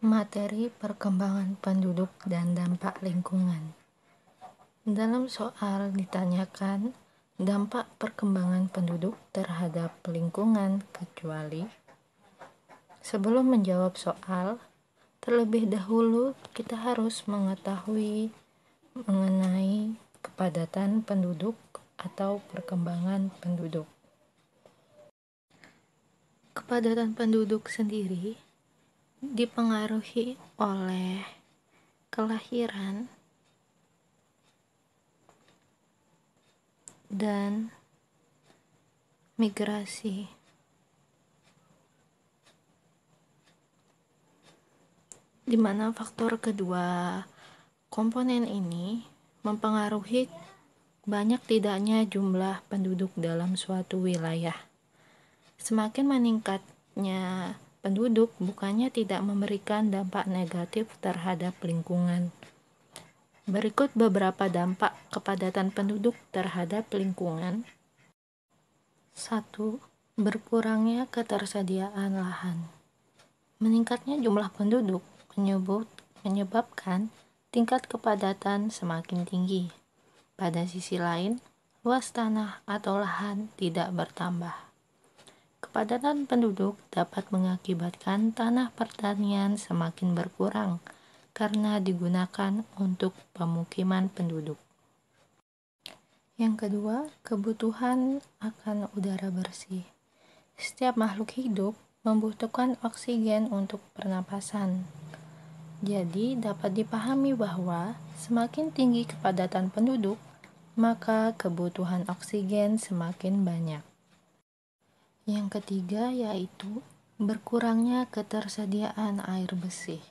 materi perkembangan penduduk dan dampak lingkungan. Dalam soal ditanyakan dampak perkembangan penduduk terhadap lingkungan kecuali sebelum menjawab soal, terlebih dahulu kita harus mengetahui mengenai kepadatan penduduk atau perkembangan penduduk. Kepadatan penduduk sendiri dipengaruhi oleh kelahiran dan migrasi. Di mana faktor kedua komponen ini mempengaruhi banyak tidaknya jumlah penduduk dalam suatu wilayah. Semakin meningkatnya penduduk bukannya tidak memberikan dampak negatif terhadap lingkungan. Berikut beberapa dampak kepadatan penduduk terhadap lingkungan. 1. Berkurangnya ketersediaan lahan. Meningkatnya jumlah penduduk menyebut, menyebabkan tingkat kepadatan semakin tinggi. Pada sisi lain, luas tanah atau lahan tidak bertambah. Kepadatan penduduk dapat mengakibatkan tanah pertanian semakin berkurang karena digunakan untuk pemukiman penduduk. Yang kedua, kebutuhan akan udara bersih. Setiap makhluk hidup membutuhkan oksigen untuk pernapasan. Jadi, dapat dipahami bahwa semakin tinggi kepadatan penduduk, maka kebutuhan oksigen semakin banyak. Yang ketiga yaitu berkurangnya ketersediaan air bersih.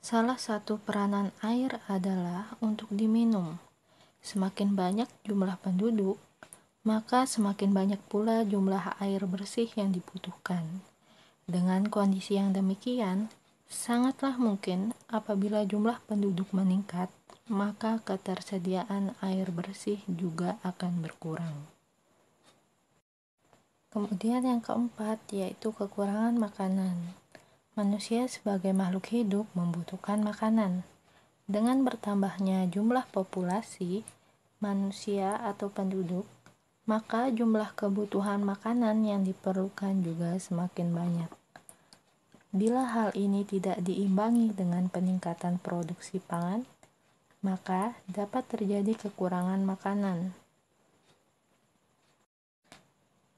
Salah satu peranan air adalah untuk diminum. Semakin banyak jumlah penduduk, maka semakin banyak pula jumlah air bersih yang dibutuhkan. Dengan kondisi yang demikian, sangatlah mungkin apabila jumlah penduduk meningkat, maka ketersediaan air bersih juga akan berkurang. Kemudian yang keempat yaitu kekurangan makanan. Manusia sebagai makhluk hidup membutuhkan makanan. Dengan bertambahnya jumlah populasi manusia atau penduduk, maka jumlah kebutuhan makanan yang diperlukan juga semakin banyak. Bila hal ini tidak diimbangi dengan peningkatan produksi pangan, maka dapat terjadi kekurangan makanan.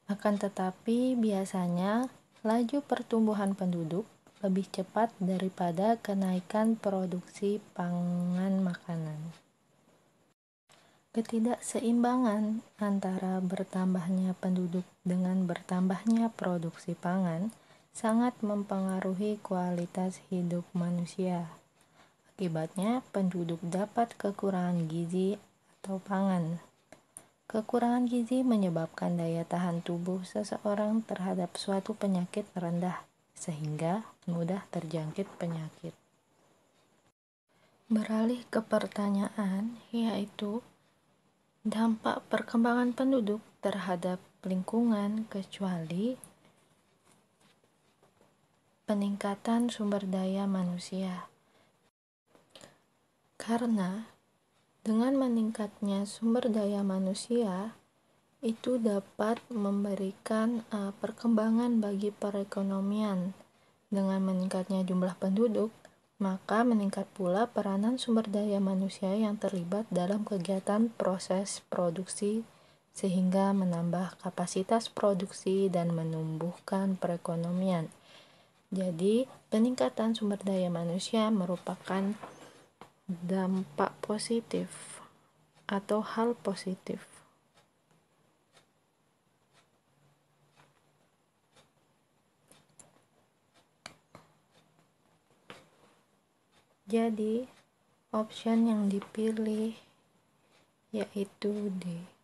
Akan tetapi, biasanya laju pertumbuhan penduduk lebih cepat daripada kenaikan produksi pangan makanan. Ketidakseimbangan antara bertambahnya penduduk dengan bertambahnya produksi pangan sangat mempengaruhi kualitas hidup manusia. Akibatnya, penduduk dapat kekurangan gizi atau pangan, Kekurangan gizi menyebabkan daya tahan tubuh seseorang terhadap suatu penyakit rendah, sehingga mudah terjangkit penyakit. Beralih ke pertanyaan, yaitu dampak perkembangan penduduk terhadap lingkungan, kecuali peningkatan sumber daya manusia, karena dengan meningkatnya sumber daya manusia, itu dapat memberikan uh, perkembangan bagi perekonomian. Dengan meningkatnya jumlah penduduk, maka meningkat pula peranan sumber daya manusia yang terlibat dalam kegiatan proses produksi sehingga menambah kapasitas produksi dan menumbuhkan perekonomian. Jadi, peningkatan sumber daya manusia merupakan dampak positif atau hal positif. Jadi, option yang dipilih yaitu D.